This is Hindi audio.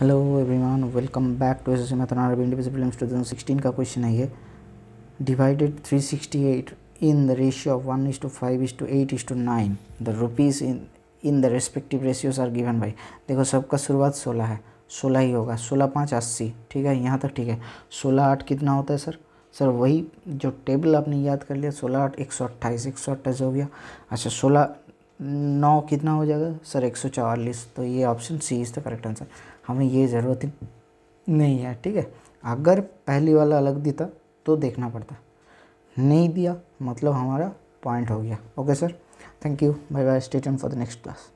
hello everyone welcome back to S मैथन अरबी इंडिविजिबल टू सिक्सटीन का क्वेश्चन है ये divided 368 in the ratio of one is to five is to eight is to nine the rupees in in the respective ratios are given by देखो सबका शुरुआत सोलह है सोलह ही होगा सोलह पाँच अस्सी ठीक है यहाँ तक ठीक है सोलह आठ कितना होता है सर सर वही जो टेबल आपने याद कर लिया सोलह आठ एक सौ अट्ठाईस एक सौ अट्ठाईस हो गया अच्छा सोलह नौ कितना हो जाएगा सर एक सौ चालीस तो ये option C is the correct answer हमें ये ज़रूरत नहीं है ठीक है अगर पहली वाला अलग देता तो देखना पड़ता नहीं दिया मतलब हमारा पॉइंट हो गया okay sir thank you bye bye state for the next class